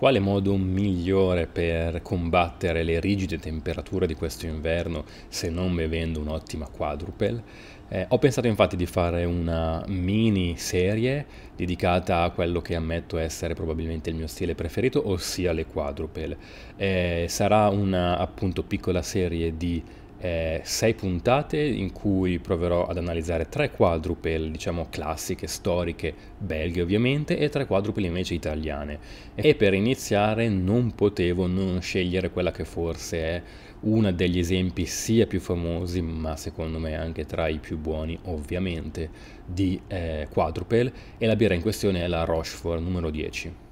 Quale modo migliore per combattere le rigide temperature di questo inverno se non bevendo un'ottima quadruple? Eh, ho pensato infatti di fare una mini serie dedicata a quello che ammetto essere probabilmente il mio stile preferito, ossia le quadruple. Eh, sarà una appunto piccola serie di eh, sei puntate in cui proverò ad analizzare tre quadrupel, diciamo classiche, storiche, belghe ovviamente, e tre quadrupel invece italiane. E per iniziare non potevo non scegliere quella che forse è uno degli esempi sia più famosi, ma secondo me anche tra i più buoni ovviamente, di eh, quadrupel, e la birra in questione è la Rochefort numero 10.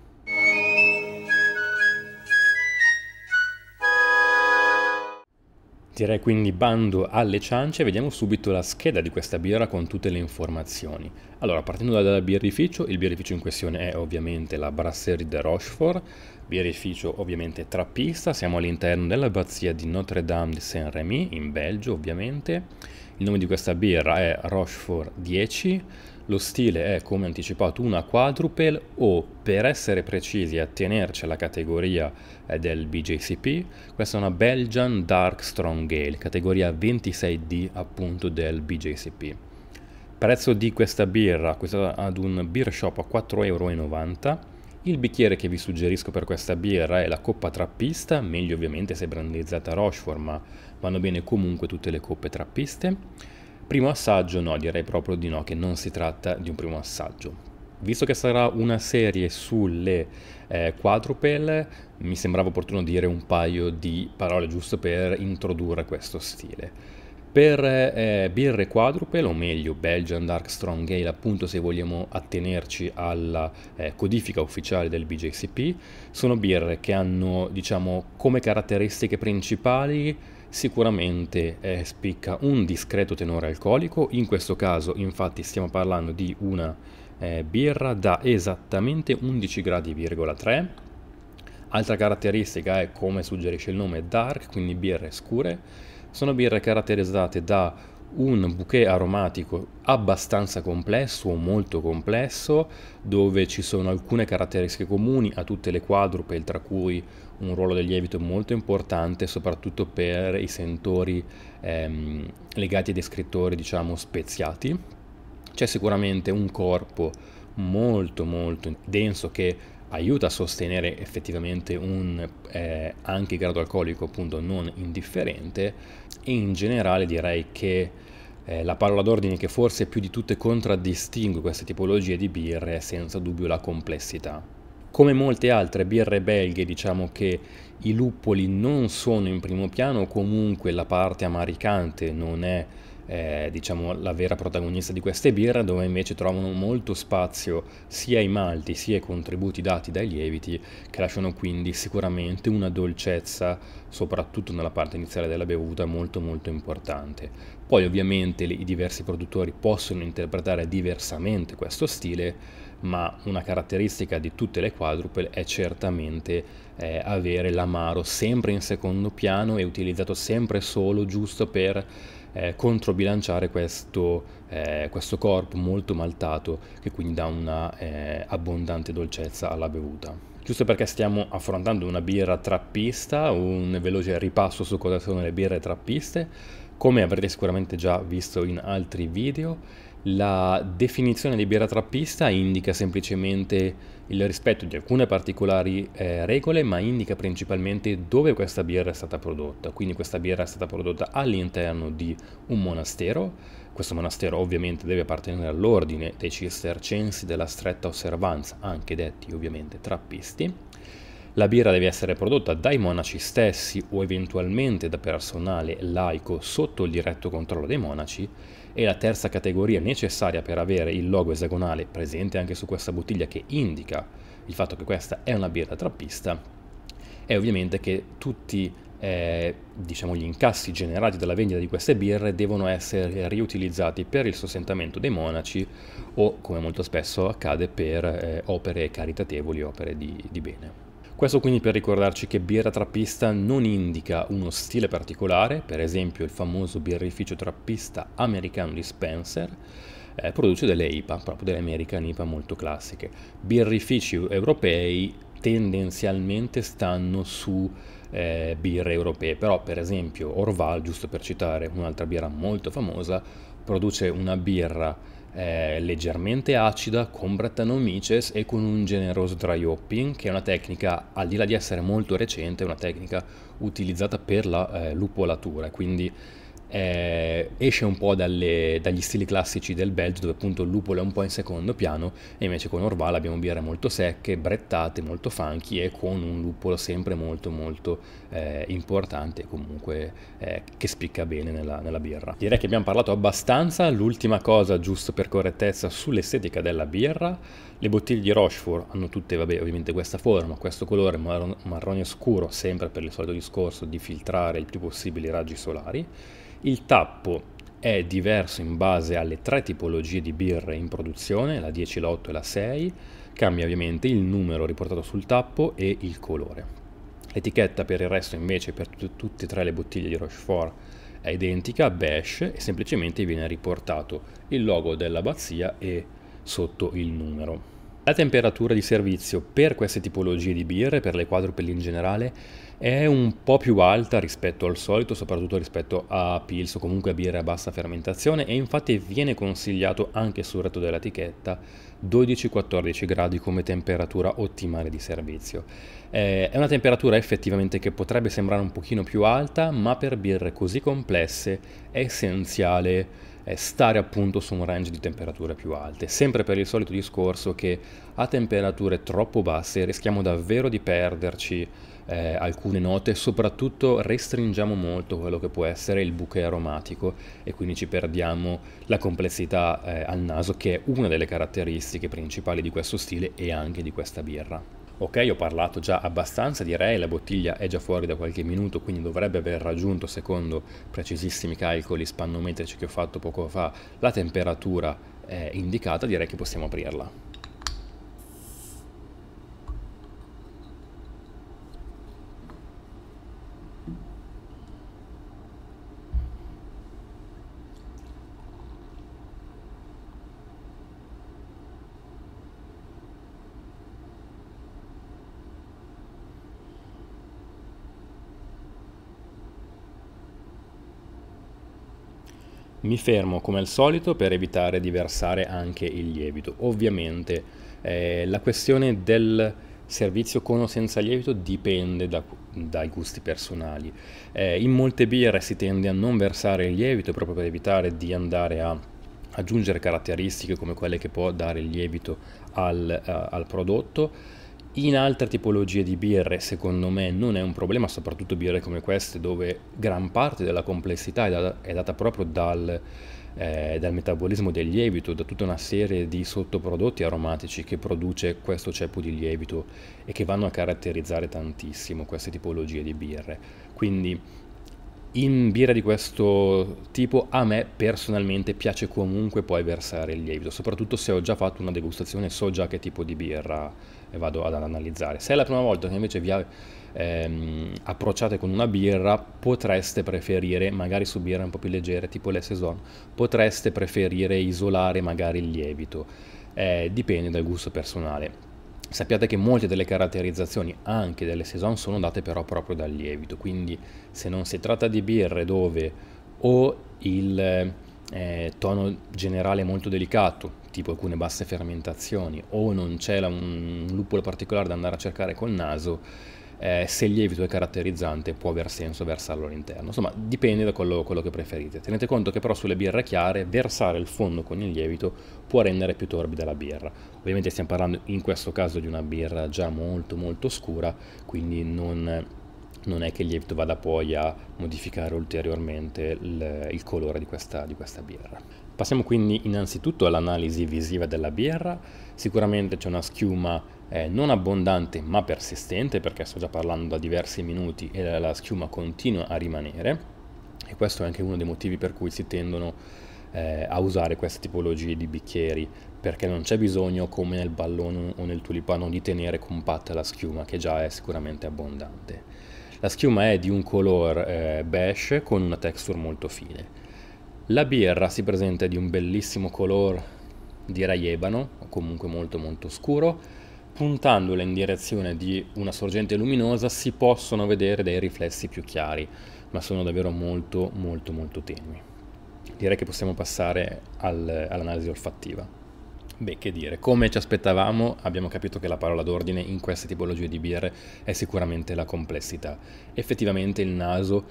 Direi quindi bando alle ciance, vediamo subito la scheda di questa birra con tutte le informazioni. Allora, partendo dal birrificio, il birrificio in questione è ovviamente la Brasserie de Rochefort, birrificio ovviamente trappista, siamo all'interno dell'abbazia di Notre-Dame de Saint-Rémy, in Belgio ovviamente. Il nome di questa birra è Rochefort 10, lo stile è, come anticipato, una quadruple o, per essere precisi, attenerci alla categoria eh, del BJCP, questa è una Belgian Dark Strong Ale, categoria 26D appunto del BJCP. Prezzo di questa birra, questa ad un beer shop a 4,90 euro. Il bicchiere che vi suggerisco per questa birra è la coppa trappista, meglio ovviamente se brandizzata Rochefort, ma vanno bene comunque tutte le coppe trappiste. Primo assaggio? No, direi proprio di no, che non si tratta di un primo assaggio. Visto che sarà una serie sulle eh, quadrupel, mi sembrava opportuno dire un paio di parole giusto per introdurre questo stile. Per eh, birre quadrupel, o meglio Belgian Dark Strong Ale, appunto se vogliamo attenerci alla eh, codifica ufficiale del BJCP, sono birre che hanno, diciamo, come caratteristiche principali sicuramente eh, spicca un discreto tenore alcolico, in questo caso infatti stiamo parlando di una eh, birra da esattamente 11 gradi,3. Altra caratteristica è come suggerisce il nome dark, quindi birre scure. Sono birre caratterizzate da un bouquet aromatico abbastanza complesso o molto complesso dove ci sono alcune caratteristiche comuni a tutte le quadrupel tra cui un ruolo del lievito molto importante soprattutto per i sentori ehm, legati ai descrittori diciamo speziati c'è sicuramente un corpo molto molto denso che aiuta a sostenere effettivamente un eh, anche grado alcolico appunto non indifferente e in generale direi che eh, la parola d'ordine che forse più di tutte contraddistingue queste tipologie di birre è senza dubbio la complessità. Come molte altre birre belghe diciamo che i luppoli non sono in primo piano, comunque la parte amaricante non è eh, diciamo, la vera protagonista di queste birre, dove invece trovano molto spazio sia i malti sia i contributi dati dai lieviti, che lasciano quindi sicuramente una dolcezza, soprattutto nella parte iniziale della bevuta, molto molto importante. Poi ovviamente i diversi produttori possono interpretare diversamente questo stile, ma una caratteristica di tutte le quadruple è certamente eh, avere l'amaro sempre in secondo piano e utilizzato sempre solo giusto per eh, controbilanciare questo, eh, questo, corpo molto maltato che quindi dà una eh, abbondante dolcezza alla bevuta. Giusto perché stiamo affrontando una birra trappista, un veloce ripasso su cosa sono le birre trappiste, come avrete sicuramente già visto in altri video, la definizione di birra trappista indica semplicemente il rispetto di alcune particolari eh, regole, ma indica principalmente dove questa birra è stata prodotta. Quindi questa birra è stata prodotta all'interno di un monastero. Questo monastero ovviamente deve appartenere all'ordine dei cistercensi della stretta osservanza, anche detti ovviamente trappisti. La birra deve essere prodotta dai monaci stessi o eventualmente da personale laico sotto il diretto controllo dei monaci e la terza categoria necessaria per avere il logo esagonale presente anche su questa bottiglia che indica il fatto che questa è una birra trappista è ovviamente che tutti eh, diciamo gli incassi generati dalla vendita di queste birre devono essere riutilizzati per il sostentamento dei monaci o come molto spesso accade per eh, opere caritatevoli, opere di, di bene. Questo quindi per ricordarci che birra trappista non indica uno stile particolare, per esempio il famoso birrificio trappista americano di Spencer, eh, produce delle IPA, proprio delle American IPA molto classiche. Birrifici europei tendenzialmente stanno su eh, birre europee, però per esempio Orval, giusto per citare un'altra birra molto famosa, produce una birra eh, leggermente acida con Brettanomyces e con un generoso dry hopping che è una tecnica al di là di essere molto recente è una tecnica utilizzata per la eh, lupolatura quindi eh, esce un po' dalle, dagli stili classici del Belgio dove appunto il lupolo è un po' in secondo piano e invece con Orval abbiamo birre molto secche, brettate, molto funky e con un lupolo sempre molto molto eh, importante comunque eh, che spicca bene nella, nella, birra. Direi che abbiamo parlato abbastanza, l'ultima cosa giusto per correttezza sull'estetica della birra, le bottiglie di Rochefort hanno tutte vabbè, ovviamente questa forma, questo colore marrone scuro sempre per il solito discorso di filtrare il più possibile i raggi solari il tappo è diverso in base alle tre tipologie di birre in produzione, la 10, la 8 e la 6, cambia ovviamente il numero riportato sul tappo e il colore. L'etichetta per il resto invece per tut- tutte e tre le bottiglie di Rochefort è identica Bash e semplicemente viene riportato il logo dell'abbazia e sotto il numero. La temperatura di servizio per queste tipologie di birre, per le quadrupelli in generale, è un po' più alta rispetto al solito, soprattutto rispetto a pils o comunque a birre a bassa fermentazione e infatti viene consigliato anche sul retto dell'etichetta 12-14 gradi come temperatura ottimale di servizio. Eh, è una temperatura effettivamente che potrebbe sembrare un pochino più alta, ma per birre così complesse è essenziale eh, stare appunto su un range di temperature più alte, sempre per il solito discorso che a temperature troppo basse rischiamo davvero di perderci eh, alcune note, soprattutto restringiamo molto quello che può essere il bouquet aromatico e quindi ci perdiamo la complessità eh, al naso che è una delle caratteristiche principali di questo stile e anche di questa birra. Ok, ho parlato già abbastanza, direi, la bottiglia è già fuori da qualche minuto, quindi dovrebbe aver raggiunto, secondo precisissimi calcoli spannometrici che ho fatto poco fa, la temperatura eh, indicata, direi che possiamo aprirla. Mi fermo come al solito per evitare di versare anche il lievito. Ovviamente eh, la questione del servizio con o senza lievito dipende da, dai gusti personali. Eh, in molte birre si tende a non versare il lievito proprio per evitare di andare a aggiungere caratteristiche come quelle che può dare il lievito al, uh, al prodotto in altre tipologie di birre, secondo me, non è un problema, soprattutto birre come queste, dove gran parte della complessità è, data, è data proprio dal, eh, dal, metabolismo del lievito, da tutta una serie di sottoprodotti aromatici che produce questo ceppo di lievito e che vanno a caratterizzare tantissimo queste tipologie di birre. Quindi in birra di questo tipo a me personalmente piace comunque poi versare il lievito, soprattutto se ho già fatto una degustazione e so già che tipo di birra e vado ad analizzare. Se è la prima volta che invece vi ehm, approcciate con una birra, potreste preferire, magari su birre un po' più leggere, tipo le Saison, potreste preferire isolare magari il lievito. Eh, dipende dal gusto personale. Sappiate che molte delle caratterizzazioni anche delle Saison sono date però proprio dal lievito, quindi se non si tratta di birre dove o il eh, tono generale è molto delicato tipo alcune basse fermentazioni, o non c'è un lupolo particolare da andare a cercare col naso, eh, se il lievito è caratterizzante può aver senso versarlo all'interno. Insomma, dipende da quello, quello, che preferite. Tenete conto che però sulle birre chiare versare il fondo con il lievito può rendere più torbida la birra. Ovviamente stiamo parlando in questo caso di una birra già molto molto scura, quindi non non è che il lievito vada poi a modificare ulteriormente il, il colore di questa, di questa birra. Passiamo quindi innanzitutto all'analisi visiva della birra, sicuramente c'è una schiuma eh, non abbondante ma persistente perché sto già parlando da diversi minuti e la, schiuma continua a rimanere e questo è anche uno dei motivi per cui si tendono eh, a usare queste tipologie di bicchieri perché non c'è bisogno come nel ballone o nel tulipano di tenere compatta la schiuma che già è sicuramente abbondante. La schiuma è di un color eh, beige con una texture molto fine. La birra si presenta di un bellissimo color direi ebano, comunque molto molto scuro. Puntandola in direzione di una sorgente luminosa si possono vedere dei riflessi più chiari, ma sono davvero molto molto molto tenui. Direi che possiamo passare al, all'analisi olfattiva. Beh, che dire, come ci aspettavamo, abbiamo capito che la parola d'ordine in queste tipologie di birre è sicuramente la complessità. Effettivamente il naso,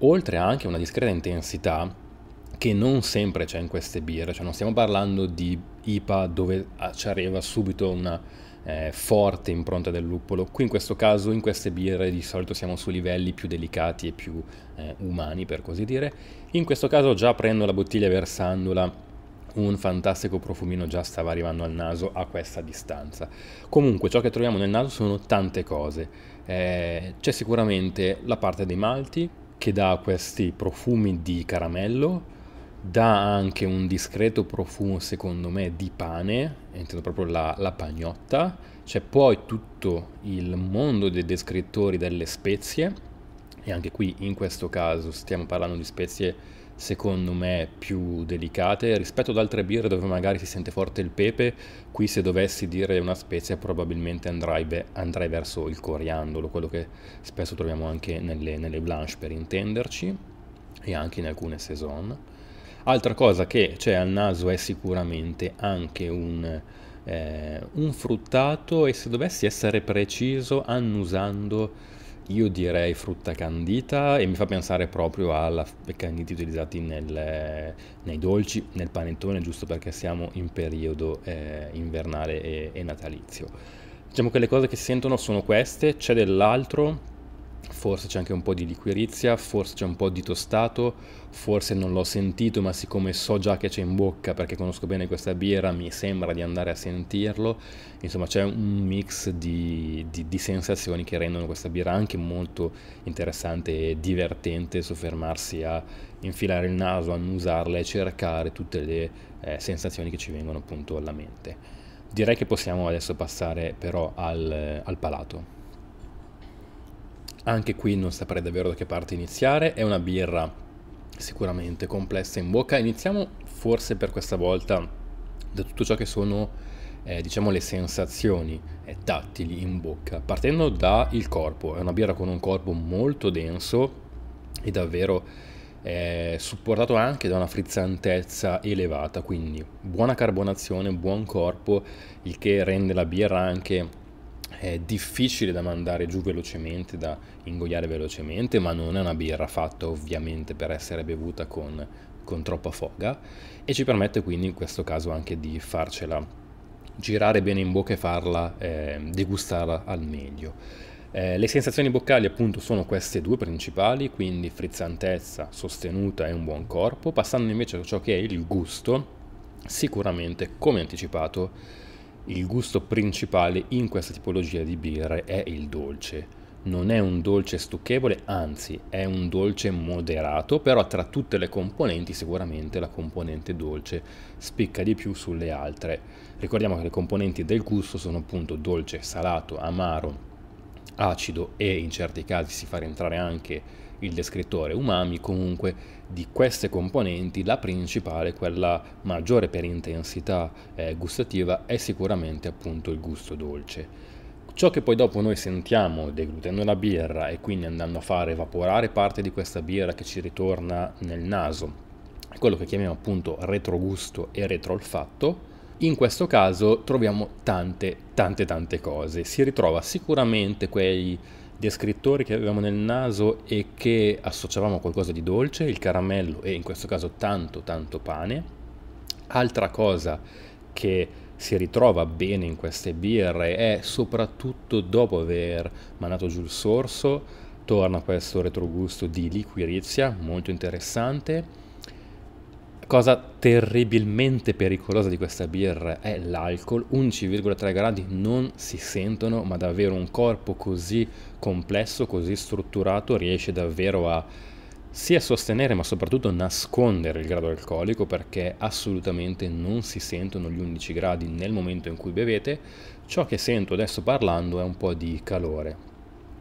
oltre anche a una discreta intensità, che non sempre c'è in queste birre, cioè non stiamo parlando di IPA dove ah, ci arriva subito una eh, forte impronta del luppolo, qui in questo caso in queste birre di solito siamo su livelli più delicati e più eh, umani per così dire, in questo caso già prendo la bottiglia versandola un fantastico profumino già stava arrivando al naso a questa distanza. Comunque ciò che troviamo nel naso sono tante cose. Eh, c'è sicuramente la parte dei malti che dà questi profumi di caramello, dà anche un discreto profumo secondo me di pane, intendo proprio la, la pagnotta, c'è poi tutto il mondo dei descrittori delle spezie e anche qui in questo caso stiamo parlando di spezie secondo me più delicate rispetto ad altre birre dove magari si sente forte il pepe qui se dovessi dire una spezia probabilmente andrei, andrei verso il coriandolo quello che spesso troviamo anche nelle, nelle blanche per intenderci e anche in alcune saison altra cosa che c'è al naso è sicuramente anche un, eh, un fruttato e se dovessi essere preciso annusando io direi frutta candita e mi fa pensare proprio ai canditi utilizzati nel, nei dolci, nel panettone, giusto perché siamo in periodo eh, invernale e, e natalizio. Diciamo che le cose che si sentono sono queste, c'è dell'altro, forse c'è anche un po' di liquirizia, forse c'è un po' di tostato, forse non l'ho sentito, ma siccome so già che c'è in bocca perché conosco bene questa birra, mi sembra di andare a sentirlo. Insomma, c'è un mix di, di, di sensazioni che rendono questa birra anche molto interessante e divertente soffermarsi a infilare il naso, annusarla e cercare tutte le eh, sensazioni che ci vengono appunto alla mente. Direi che possiamo adesso passare però al, al palato. Anche qui non saprei davvero da che parte iniziare, è una birra sicuramente complessa in bocca. Iniziamo forse per questa volta da tutto ciò che sono eh, diciamo le sensazioni eh, tattili in bocca, partendo dal corpo. È una birra con un corpo molto denso e davvero eh, supportato anche da una frizzantezza elevata, quindi buona carbonazione, buon corpo, il che rende la birra anche è difficile da mandare giù velocemente, da ingoiare velocemente, ma non è una birra fatta ovviamente per essere bevuta con, con troppa foga e ci permette quindi in questo caso anche di farcela girare bene in bocca e farla eh, degustarla al meglio. Eh, le sensazioni boccali appunto sono queste due principali, quindi frizzantezza sostenuta e un buon corpo, passando invece a ciò che è il gusto, sicuramente come anticipato il gusto principale in questa tipologia di birre è il dolce. Non è un dolce stucchevole, anzi è un dolce moderato, però tra tutte le componenti sicuramente la componente dolce spicca di più sulle altre. Ricordiamo che le componenti del gusto sono appunto dolce, salato, amaro, acido e in certi casi si fa rientrare anche il descrittore umami comunque di queste componenti la principale, quella maggiore per intensità eh, gustativa è sicuramente appunto il gusto dolce. Ciò che poi dopo noi sentiamo deglutendo la birra e quindi andando a far evaporare parte di questa birra che ci ritorna nel naso, quello che chiamiamo appunto retrogusto e retrolfatto, in questo caso troviamo tante, tante, tante cose. Si ritrova sicuramente quei descrittori che avevamo nel naso e che associavamo a qualcosa di dolce, il caramello e in questo caso tanto, tanto pane. Altra cosa che si ritrova bene in queste birre è soprattutto dopo aver manato giù il sorso, torna questo retrogusto di liquirizia molto interessante cosa terribilmente pericolosa di questa birra è l'alcol, 11,3 gradi non si sentono, ma davvero un corpo così complesso, così strutturato riesce davvero a sia sostenere ma soprattutto nascondere il grado alcolico perché assolutamente non si sentono gli 11 gradi nel momento in cui bevete, ciò che sento adesso parlando è un po' di calore,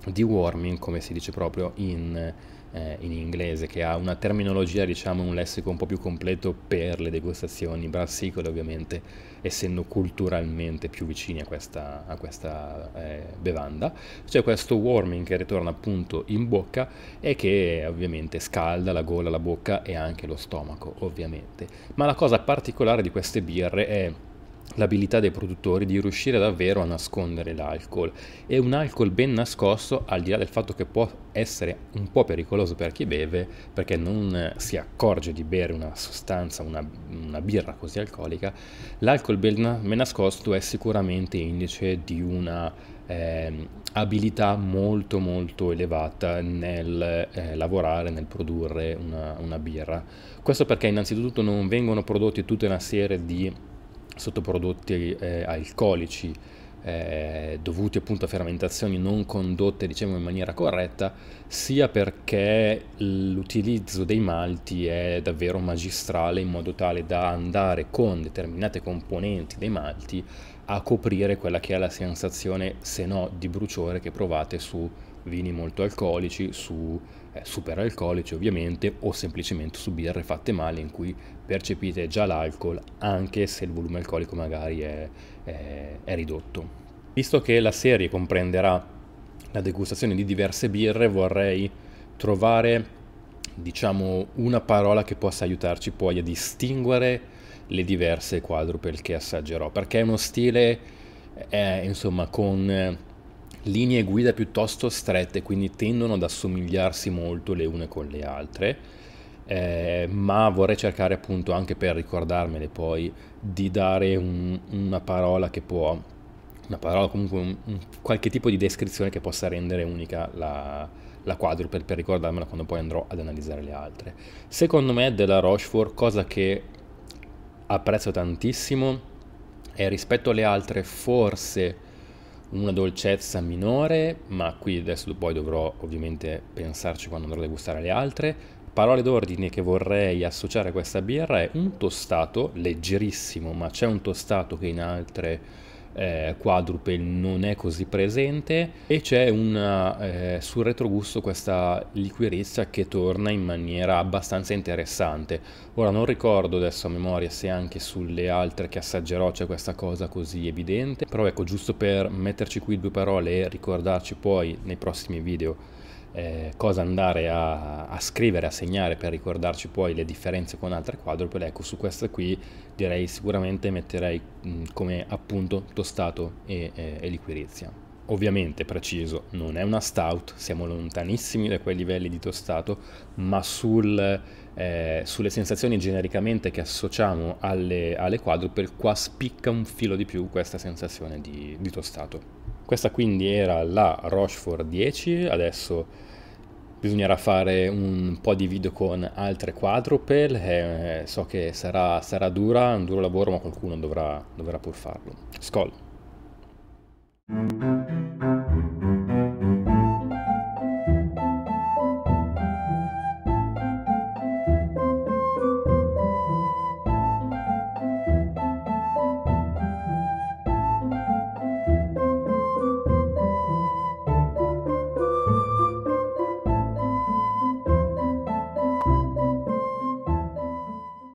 di warming come si dice proprio in eh, in inglese, che ha una terminologia, diciamo, un lessico un po' più completo per le degustazioni brassicole, ovviamente, essendo culturalmente più vicini a questa, a questa eh, bevanda. C'è questo warming che ritorna appunto in bocca e che ovviamente scalda la gola, la bocca e anche lo stomaco, ovviamente. Ma la cosa particolare di queste birre è l'abilità dei produttori di riuscire davvero a nascondere l'alcol e un alcol ben nascosto al di là del fatto che può essere un po' pericoloso per chi beve perché non eh, si accorge di bere una sostanza, una, una birra così alcolica, l'alcol ben, ben, nascosto è sicuramente indice di una eh, abilità molto molto elevata nel eh, lavorare, nel produrre una, una birra. Questo perché innanzitutto non vengono prodotti tutta una serie di sottoprodotti eh, alcolici eh, dovuti appunto a fermentazioni non condotte diciamo in maniera corretta, sia perché l'utilizzo dei malti è davvero magistrale in modo tale da andare con determinate componenti dei malti a coprire quella che è la sensazione se no di bruciore che provate su vini molto alcolici, su eh, superalcolici ovviamente o semplicemente su birre fatte male in cui percepite già l'alcol anche se il volume alcolico magari è, è, è ridotto. Visto che la serie comprenderà la degustazione di diverse birre vorrei trovare diciamo una parola che possa aiutarci poi a distinguere le diverse quadruple che assaggerò perché è uno stile eh, insomma con eh, linee guida piuttosto strette, quindi tendono ad assomigliarsi molto le une con le altre, eh, ma vorrei cercare appunto anche per ricordarmele poi di dare un, una parola che può, una parola comunque, un, un, qualche tipo di descrizione che possa rendere unica la, la quadruple per ricordarmela quando poi andrò ad analizzare le altre. Secondo me della Rochefort, cosa che apprezzo tantissimo, è rispetto alle altre forse una dolcezza minore, ma qui adesso poi dovrò ovviamente pensarci quando andrò a degustare le altre. Parole d'ordine che vorrei associare a questa birra è un tostato, leggerissimo, ma c'è un tostato che in altre eh, quadruple non è così presente e c'è una, eh, sul retrogusto questa liquirizia che torna in maniera abbastanza interessante. Ora non ricordo adesso a memoria se anche sulle altre che assaggerò c'è questa cosa così evidente, però ecco giusto per metterci qui due parole e ricordarci poi nei prossimi video eh, cosa andare a, a, scrivere, a segnare per ricordarci poi le differenze con altre quadrupede, ecco su questa qui direi sicuramente metterei mh, mm, come appunto tostato e, e, e liquirizia. Ovviamente, preciso, non è una stout, siamo lontanissimi da quei livelli di tostato, ma sul, eh, sulle sensazioni genericamente che associamo alle, alle quadruple qua spicca un filo di più questa sensazione di, di tostato. Questa quindi era la Rochefort 10, adesso bisognerà fare un po' di video con altre quadrupel, eh, so che sarà, sarà, dura, un duro lavoro ma qualcuno dovrà, dovrà pur farlo. Skoll!